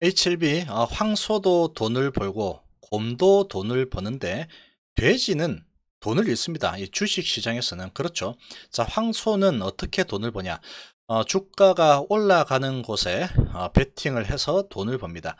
h l b 아, 황소도 돈을 벌고 곰도 돈을 버는데 돼지는 돈을 잃습니다. 주식시장에서는 그렇죠. 자 황소는 어떻게 돈을 버냐 어, 주가가 올라가는 곳에 어, 베팅을 해서 돈을 법니다.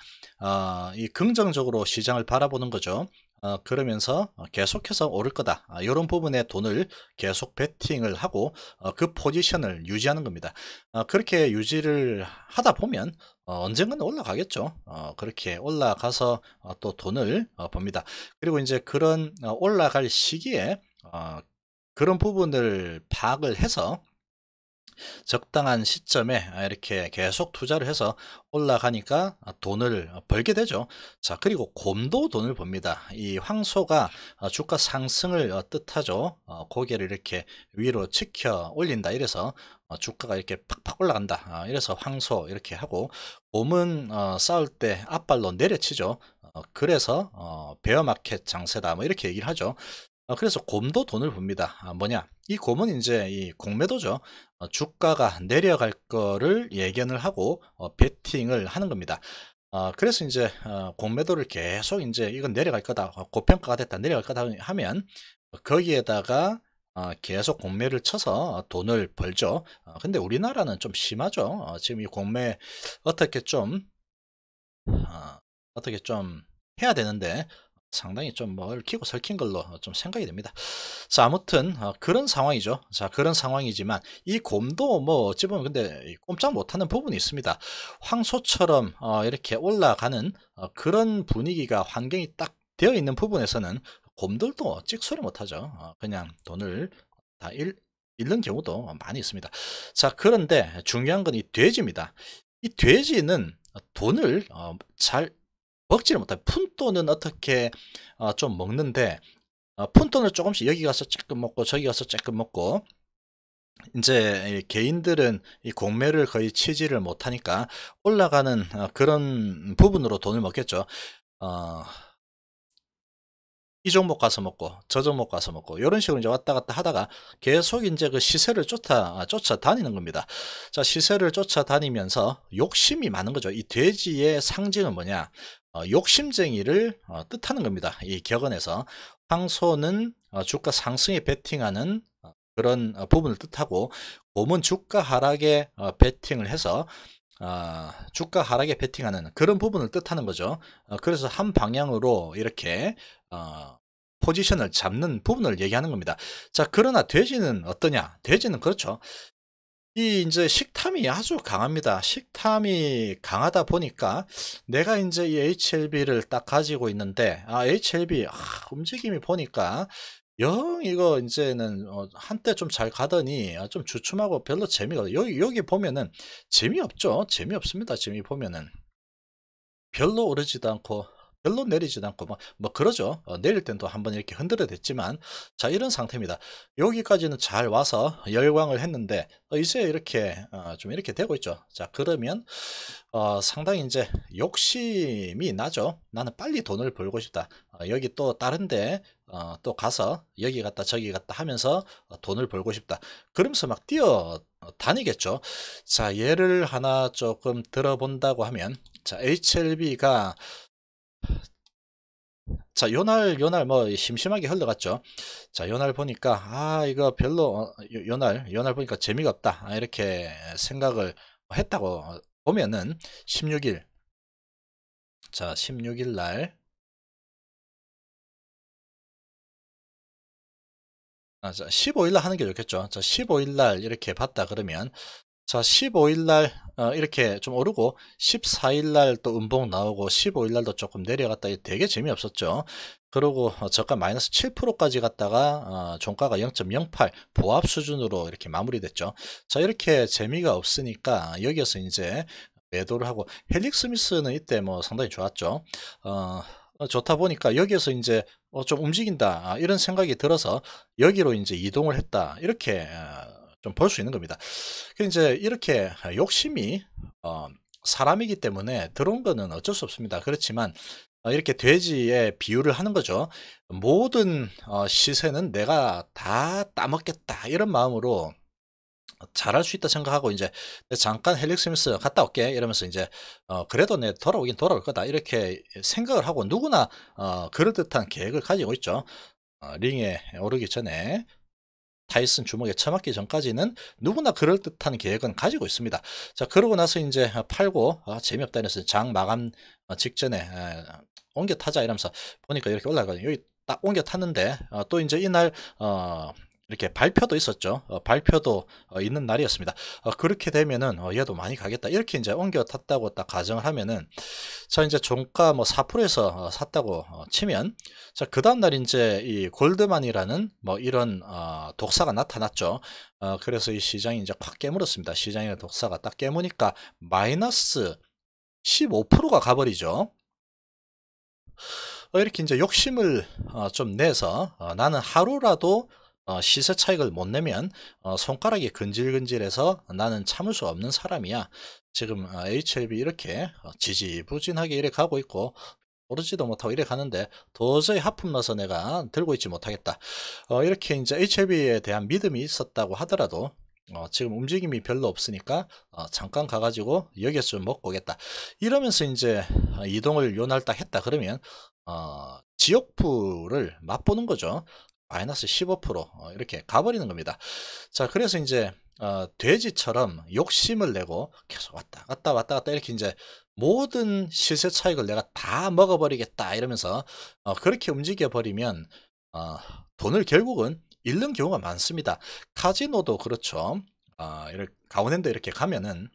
어, 아, 이 긍정적으로 시장을 바라보는 거죠. 어, 그러면서 어, 계속해서 오를 거다 아, 이런 부분에 돈을 계속 베팅을 하고 어, 그 포지션을 유지하는 겁니다 어, 그렇게 유지를 하다 보면 어, 언젠가는 올라가겠죠 어, 그렇게 올라가서 어, 또 돈을 어, 봅니다 그리고 이제 그런 어, 올라갈 시기에 어, 그런 부분을 파악을 해서 적당한 시점에 이렇게 계속 투자를 해서 올라가니까 돈을 벌게 되죠. 자, 그리고 곰도 돈을 법니다. 이 황소가 주가 상승을 뜻하죠. 어, 고개를 이렇게 위로 치켜 올린다. 이래서 어, 주가가 이렇게 팍팍 올라간다. 아, 이래서 황소 이렇게 하고 곰은 어, 싸울 때 앞발로 내려치죠. 그래서 베어마켓 장세다. 뭐 이렇게 얘기를 하죠. 어, 그래서 곰도 돈을 봅니다. 아, 뭐냐? 이 곰은 이제 이 공매도죠. 어, 주가가 내려갈 거를 예견을 하고 어, 베팅을 하는 겁니다. 그래서 이제 공매도를 계속 이제 이건 내려갈 거다, 고평가가 됐다, 내려갈 거다 하면 거기에다가 계속 공매를 쳐서 돈을 벌죠. 근데 우리나라는 좀 심하죠. 지금 이 공매 어떻게 좀 어떻게 좀 해야 되는데 상당히 좀뭐 얽히고 설킨 걸로 어, 좀 생각이 됩니다. 자, 아무튼 어, 그런 상황이죠. 자, 그런 상황이지만 이 곰도 뭐 어찌 보면 근데 꼼짝 못하는 부분이 있습니다. 황소처럼 어, 이렇게 올라가는 그런 분위기가 환경이 딱 되어 있는 부분에서는 곰들도 찍소리 못하죠. 그냥 돈을 다 잃, 잃는 경우도 많이 있습니다. 자, 그런데 중요한 건 이 돼지입니다. 이 돼지는 돈을 잘 먹지를 못해. 푼돈은 어떻게 어, 좀 먹는데 어, 푼돈을 조금씩 여기 가서 조금 먹고 저기 가서 조금 먹고 이제 개인들은 이 공매를 거의 치지를 못하니까 올라가는 어, 그런 부분으로 돈을 먹겠죠. 어, 이 종목 가서 먹고 저 종목 가서 먹고 이런 식으로 이제 왔다 갔다 하다가 계속 이제 그 시세를 쫓아 아, 쫓아다니는 겁니다. 자 시세를 쫓아다니면서 욕심이 많은 거죠. 이 돼지의 상징은 뭐냐? 어, 욕심쟁이를 어, 뜻하는 겁니다. 이 격언에서 황소는 어, 주가 상승에 베팅하는 그런 부분을 뜻하고 곰은 주가 하락에 베팅을 해서 주가 하락에 베팅하는 그런 부분을 뜻하는 거죠. 그래서 한 방향으로 이렇게 포지션을 잡는 부분을 얘기하는 겁니다. 자, 그러나 돼지는 어떠냐? 돼지는 그렇죠. 이 이제 식탐이 아주 강합니다. 식탐이 강하다 보니까 내가 이제 이 HLB를 딱 가지고 있는데 아 HLB 아, 움직임이 보니까 영 이거 이제는 어, 한때 좀 잘 가더니 아, 좀 주춤하고 별로 재미가 여기 여기 보면은 재미없죠. 재미없습니다. 재미 보면은 별로 오르지도 않고 별로 내리지도 않고 뭐, 뭐 그러죠 어, 내릴 땐 또 한번 이렇게 흔들어 댔지만 자 이런 상태입니다 여기까지는 잘 와서 열광을 했는데 어, 이제 이렇게 어, 좀 이렇게 되고 있죠 자 그러면 어, 상당히 이제 욕심이 나죠 나는 빨리 돈을 벌고 싶다 어, 여기 또 다른데 어, 또 가서 여기 갔다 저기 갔다 하면서 돈을 벌고 싶다 그러면서 막 뛰어 다니겠죠 자 예를 하나 조금 들어본다고 하면 자 HLB가 자 요날 요날 뭐 심심하게 흘러갔죠 자 요날 보니까 아 이거 별로 어, 요날 요날 보니까 재미가 없다 아, 이렇게 생각을 했다고 보면은 16일 자 16일 날 아, 자, 15일 날 하는 게 좋겠죠 자 15일 날 이렇게 봤다 그러면 자, 15일날 어, 이렇게 좀 오르고 14일날 또 음봉 나오고 15일날도 조금 내려갔다 되게 재미없었죠. 그리고 어, 저가 마이너스 7%까지 갔다가 어, 종가가 0.08 보합 수준으로 이렇게 마무리됐죠. 자 이렇게 재미가 없으니까 여기에서 이제 매도를 하고 헬릭 스미스는 이때 뭐 상당히 좋았죠. 어, 어 좋다 보니까 여기에서 이제 어, 좀 움직인다 아, 이런 생각이 들어서 여기로 이제 이동을 했다 이렇게 좀볼수 있는 겁니다. 이제 이렇게 욕심이 어, 사람이기 때문에 들어온 거는 어쩔 수 없습니다. 그렇지만 어, 이렇게 돼지의 비유를 하는 거죠. 모든 어, 시세는 내가 다 따먹겠다 이런 마음으로 잘할 수 있다 생각하고 이제 잠깐 헬릭스미스 갔다 올게 이러면서 이제 어 그래도 내 돌아오긴 돌아올 거다 이렇게 생각을 하고 누구나 어 그럴듯한 계획을 가지고 있죠. 어 링에 오르기 전에 다이슨 주먹에 처맞기 전까지는 누구나 그럴듯한 계획은 가지고 있습니다. 자, 그러고 나서 이제 팔고, 아, 재미없다 이래서 장 마감 어, 직전에 에, 옮겨 타자 이러면서 보니까 이렇게 올라가거든요. 여기 딱 옮겨 탔는데, 어, 또 이제 이날, 어, 이렇게 발표도 있었죠. 어, 발표도 어, 있는 날이었습니다. 어, 그렇게 되면은 어, 얘도 많이 가겠다. 이렇게 이제 옮겨 탔다고 딱 가정을 하면은 자 이제 종가 뭐 4%에서 어, 샀다고 어, 치면 자그 다음 날 이제 이 골드만이라는 뭐 이런 독사가 나타났죠. 그래서 이 시장이 이제 확 깨물었습니다. 시장의 독사가 딱 깨무니까 마이너스 15%가 가버리죠. 이렇게 이제 욕심을 좀 내서 나는 하루라도 어, 시세 차익을 못 내면 어, 손가락이 근질근질해서 나는 참을 수 없는 사람이야. 지금 어, HLB 이렇게 지지부진하게 이래 가고 있고 오르지도 못하고 이래 가는데 도저히 하품 나서 내가 들고 있지 못하겠다. 이렇게 이제 HLB에 대한 믿음이 있었다고 하더라도 어, 지금 움직임이 별로 없으니까 어, 잠깐 가가지고 여기서 좀 먹고 오겠다. 이러면서 이제 이동을 요 날 딱 했다 그러면 어, 지역부를 맛보는 거죠. 마이너스 15% 어, 이렇게 가버리는 겁니다. 자 그래서 이제 어, 돼지처럼 욕심을 내고 계속 왔다 갔다 왔다 갔다 이렇게 이제 모든 시세 차익을 내가 다 먹어버리겠다 이러면서 어, 그렇게 움직여버리면 어, 돈을 결국은 잃는 경우가 많습니다. 카지노도 그렇죠. 어, 가운데드 이렇게 가면은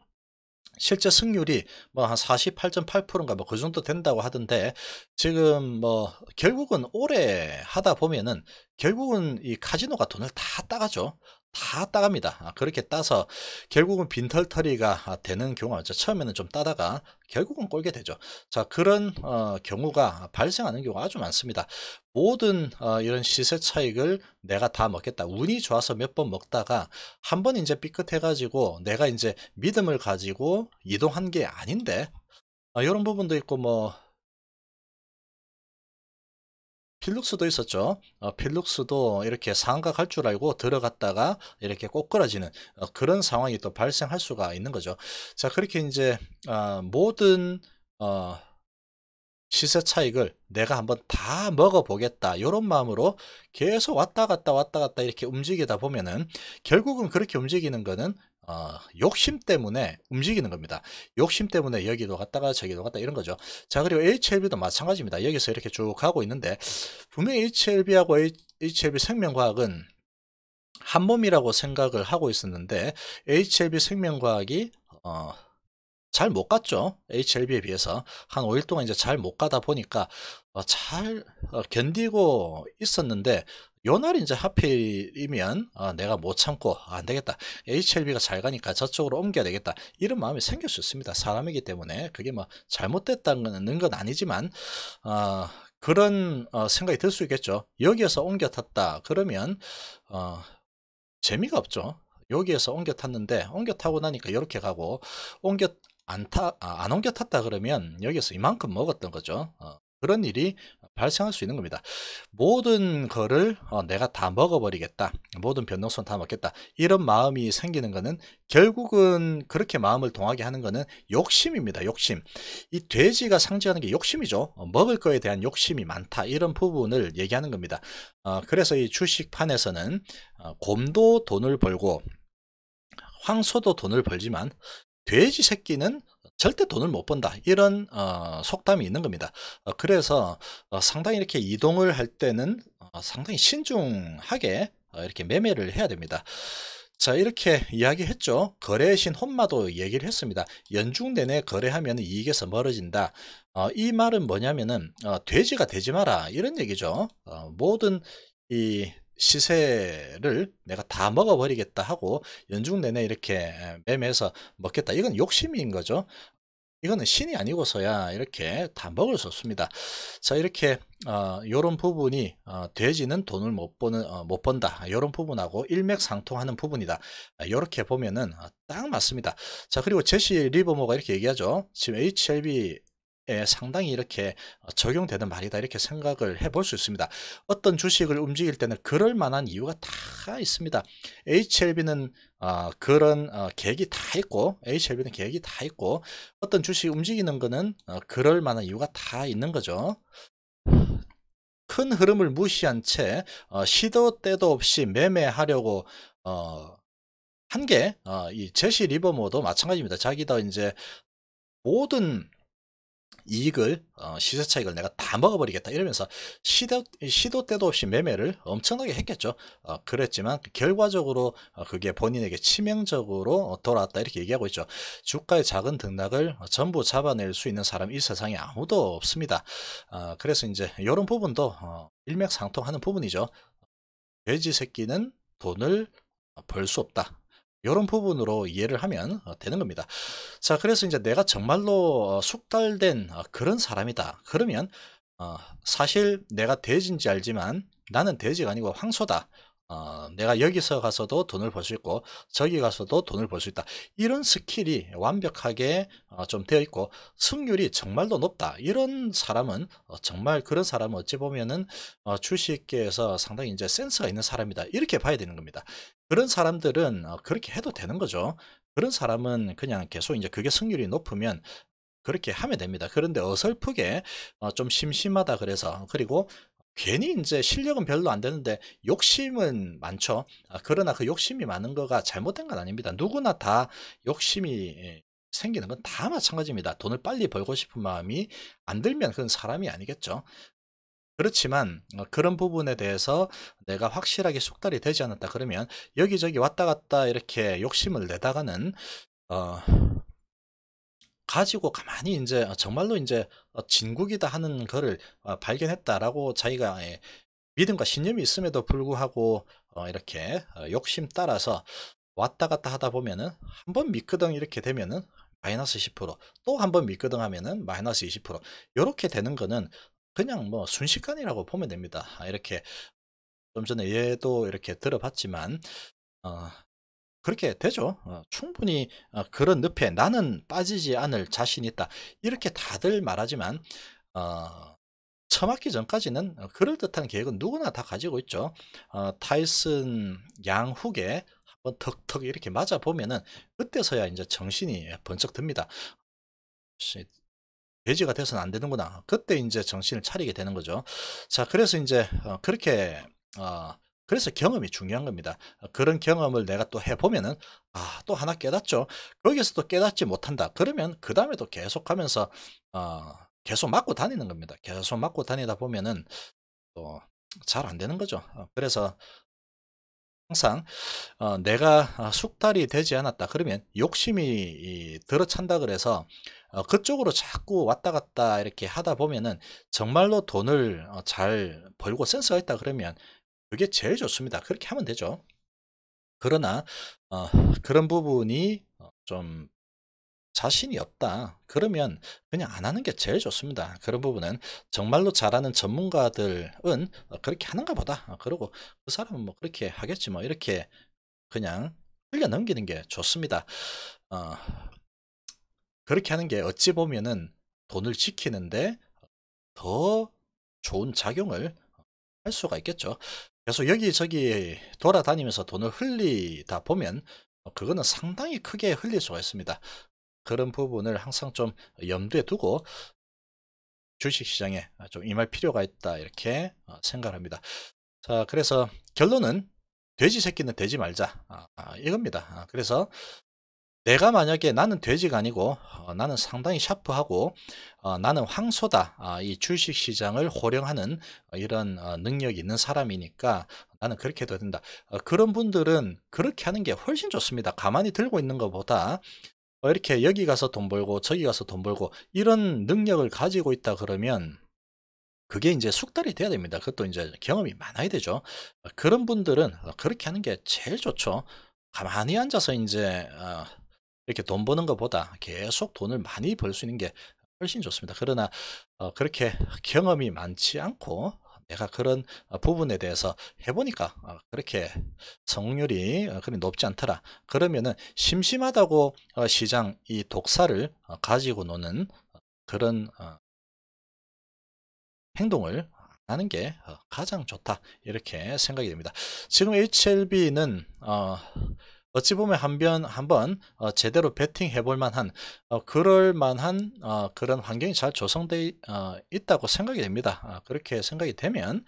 실제 승률이 뭐 한 48.8%인가 뭐 그 정도 된다고 하던데 지금 뭐 결국은 오래 하다 보면은 결국은 이 카지노가 돈을 다 따가죠. 다 따갑니다. 아, 그렇게 따서 결국은 빈털터리가 아, 되는 경우가 있죠. 처음에는 좀 따다가 결국은 꼴게 되죠. 자 그런 어, 경우가 발생하는 경우가 아주 많습니다. 모든 어, 이런 시세 차익을 내가 다 먹겠다. 운이 좋아서 몇 번 먹다가 한 번 이제 삐끗해가지고 내가 이제 믿음을 가지고 이동한 게 아닌데 어, 이런 부분도 있고 뭐 필룩스도 있었죠. 어, 필룩스도 이렇게 상각할 줄 알고 들어갔다가 이렇게 꼬꾸라지는 어, 그런 상황이 또 발생할 수가 있는 거죠. 자, 그렇게 이제 어, 모든 어, 시세 차익을 내가 한번 다 먹어보겠다 이런 마음으로 계속 왔다 갔다 왔다 갔다 이렇게 움직이다 보면은 결국은 그렇게 움직이는 거는 어, 욕심 때문에 움직이는 겁니다. 욕심 때문에 여기도 갔다가 저기도 갔다 이런 거죠. 자 그리고 HLB도 마찬가지입니다. 여기서 이렇게 쭉 가고 있는데 분명히 HLB하고 HLB 생명과학은 한 몸이라고 생각을 하고 있었는데 HLB 생명과학이 어, 잘 못 갔죠. HLB에 비해서 한 5일 동안 이제 잘 못 가다 보니까 어, 잘 어, 견디고 있었는데 요날 이제 하필이면 아, 내가 못 참고 아, 안 되겠다. HLB가 잘 가니까 저쪽으로 옮겨야 되겠다. 이런 마음이 생길 수 있습니다. 사람이기 때문에 그게 뭐 잘못됐다는 건 아니지만 어, 그런 어, 생각이 들 수 있겠죠. 여기에서 옮겨 탔다. 그러면 어, 재미가 없죠. 여기에서 옮겨 탔는데 옮겨 타고 나니까 이렇게 가고 옮겨 안 타, 아, 안 옮겨 탔다 그러면 여기서 이만큼 먹었던 거죠. 어, 그런 일이 어, 발생할 수 있는 겁니다. 모든 거를 어, 내가 다 먹어버리겠다. 모든 변동성 다 먹겠다. 이런 마음이 생기는 것은 결국은 그렇게 마음을 동하게 하는 것은 욕심입니다. 욕심. 이 돼지가 상징하는 게 욕심이죠. 어, 먹을 거에 대한 욕심이 많다. 이런 부분을 얘기하는 겁니다. 어, 그래서 이 주식판에서는 어, 곰도 돈을 벌고 황소도 돈을 벌지만 돼지 새끼는 절대 돈을 못 번다 이런 어, 속담이 있는 겁니다. 어, 그래서 어, 상당히 이렇게 이동을 할 때는 어, 상당히 신중하게 어, 이렇게 매매를 해야 됩니다. 자 이렇게 이야기했죠. 거래신 혼마도 얘기를 했습니다. 연중 내내 거래하면 이익에서 멀어진다. 어, 이 말은 뭐냐면은 돼지가 되지 마라 이런 얘기죠. 모든 이 시세를 내가 다 먹어버리겠다 하고 연중 내내 이렇게 매매해서 먹겠다. 이건 욕심인 거죠. 이거는 신이 아니고서야 이렇게 다 먹을 수 없습니다. 자 이렇게 어, 이런 부분이 어, 돼지는 돈을 못보는 어, 못 번다. 이런 부분하고 일맥상통하는 부분이다. 이렇게 보면은 어, 딱 맞습니다. 자 그리고 제시 리버모가 이렇게 얘기하죠. 지금 HLB 상당히 이렇게 어, 적용되는 말이다 이렇게 생각을 해볼 수 있습니다. 어떤 주식을 움직일 때는 그럴 만한 이유가 다 있습니다. HLB는 어, 그런 어, 계획이 다 있고 HLB는 계획이 다 있고 어떤 주식 이 움직이는 것은 어, 그럴 만한 이유가 다 있는 거죠. 큰 흐름을 무시한 채 어, 시도 때도 없이 매매하려고 어, 한게 어, 제시 리버모도 마찬가지입니다. 자기다 이제 모든 이익을 어, 시세 차익을 내가 다 먹어버리겠다 이러면서 시도, 시도 때도 없이 매매를 엄청나게 했겠죠 어, 그랬지만 결과적으로 어, 그게 본인에게 치명적으로 돌아왔다 이렇게 얘기하고 있죠 주가의 작은 등락을 전부 잡아낼 수 있는 사람이 이 세상에 아무도 없습니다 어, 그래서 이제 이런 부분도 어, 일맥상통하는 부분이죠 돼지 새끼는 돈을 벌 수 없다 이런 부분으로 이해를 하면 어, 되는 겁니다. 자, 그래서 이제 내가 정말로 어, 숙달된 어, 그런 사람이다. 그러면 사실 내가 돼지인지 알지만 나는 돼지가 아니고 황소다. 어, 내가 여기서 가서도 돈을 벌 수 있고 저기 가서도 돈을 벌 수 있다 이런 스킬이 완벽하게 어, 좀 되어 있고 승률이 정말로 높다 이런 사람은 어, 정말 그런 사람은 어찌 보면은 어, 주식계에서 상당히 이제 센스가 있는 사람이다 이렇게 봐야 되는 겁니다 그런 사람들은 어, 그렇게 해도 되는 거죠 그런 사람은 그냥 계속 이제 그게 승률이 높으면 그렇게 하면 됩니다 그런데 어설프게 어, 좀 심심하다 그래서 그리고 괜히 이제 실력은 별로 안 되는데 욕심은 많죠. 아, 그러나 그 욕심이 많은 거가 잘못된 건 아닙니다. 누구나 다 욕심이 예, 생기는 건 다 마찬가지입니다. 돈을 빨리 벌고 싶은 마음이 안 들면 그건 사람이 아니겠죠. 그렇지만 어, 그런 부분에 대해서 내가 확실하게 숙달이 되지 않았다 그러면 여기저기 왔다 갔다 이렇게 욕심을 내다가는 어 가지고 가만히 이제 어, 정말로 이제 어, 진국이다 하는 것을 어, 발견했다라고 자기가 예, 믿음과 신념이 있음에도 불구하고 어, 이렇게 욕심 따라서 왔다 갔다 하다 보면은 한번 미끄덩 이렇게 되면은 마이너스 10%또 한번 미끄덩 하면은 마이너스 20% 이렇게 되는 거는 그냥 뭐 순식간이라고 보면 됩니다. 아, 이렇게 좀 전에 얘도 이렇게 들어봤지만 어, 그렇게 되죠. 어, 충분히 어, 그런 늪에 나는 빠지지 않을 자신 있다. 이렇게 다들 말하지만 어, 처맞기 전까지는 어, 그럴듯한 계획은 누구나 다 가지고 있죠. 어, 타이슨 양후계 한번 턱턱 이렇게 맞아보면은 그때서야 이제 정신이 번쩍 듭니다. 돼지가 돼서는 안 되는구나. 그때 이제 정신을 차리게 되는 거죠. 자, 그래서 이제 어, 그렇게 어, 그래서 경험이 중요한 겁니다. 어, 그런 경험을 내가 또 해보면은 아 또 하나 깨닫죠. 거기서 도 깨닫지 못한다. 그러면 그 다음에도 계속하면서 어, 계속 맞고 다니는 겁니다. 계속 맞고 다니다 보면은 또 잘 안 되는 거죠. 어, 그래서 항상 어, 내가 아, 숙달이 되지 않았다 그러면 욕심이 들어찬다 그래서 어, 그쪽으로 자꾸 왔다 갔다 이렇게 하다 보면은 정말로 돈을 어, 잘 벌고 센스가 있다 그러면 그게 제일 좋습니다. 그렇게 하면 되죠. 그러나 어, 그런 부분이 어, 좀 자신이 없다. 그러면 그냥 안 하는 게 제일 좋습니다. 그런 부분은 정말로 잘하는 전문가들은 어, 그렇게 하는가 보다. 어, 그리고 그 사람은 뭐 그렇게 하겠지 뭐 이렇게 그냥 흘려 넘기는 게 좋습니다. 어, 그렇게 하는 게 어찌 보면은 돈을 지키는데 더 좋은 작용을 할 수가 있겠죠. 계속 여기저기 돌아다니면서 돈을 흘리다 보면 그거는 상당히 크게 흘릴 수가 있습니다. 그런 부분을 항상 좀 염두에 두고 주식시장에 좀 임할 필요가 있다 이렇게 어, 생각합니다. 자 그래서 결론은 돼지 새끼는 되지 말자 아, 아, 이겁니다. 아, 그래서 내가 만약에 나는 돼지가 아니고 어, 나는 상당히 샤프하고 어, 나는 황소다 아, 이 주식시장을 호령하는 어, 이런 능력이 있는 사람이니까 나는 그렇게 해도 된다 어, 그런 분들은 그렇게 하는 게 훨씬 좋습니다 가만히 들고 있는 것보다 어, 이렇게 여기 가서 돈 벌고 저기 가서 돈 벌고 이런 능력을 가지고 있다 그러면 그게 이제 숙달이 돼야 됩니다 그것도 이제 경험이 많아야 되죠 어, 그런 분들은 그렇게 하는 게 제일 좋죠 가만히 앉아서 이제 이렇게 돈 버는 것보다 계속 돈을 많이 벌 수 있는 게 훨씬 좋습니다. 그러나 어, 그렇게 경험이 많지 않고 내가 그런 어, 부분에 대해서 해보니까 어, 그렇게 성률이 그리 높지 않더라. 그러면은 심심하다고 시장 이 독사를 가지고 노는 그런 행동을 하는 게 가장 좋다 이렇게 생각이 됩니다. 지금 HLB는 어찌 보면 한변 한번 어, 제대로 베팅해 볼 만한 어, 그럴 만한 어, 그런 환경이 잘 조성되어 있다고 생각이 됩니다. 아, 그렇게 생각이 되면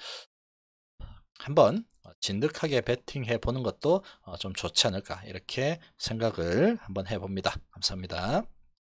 한번 어, 진득하게 베팅해 보는 것도 어, 좀 좋지 않을까 이렇게 생각을 한번 해봅니다. 감사합니다.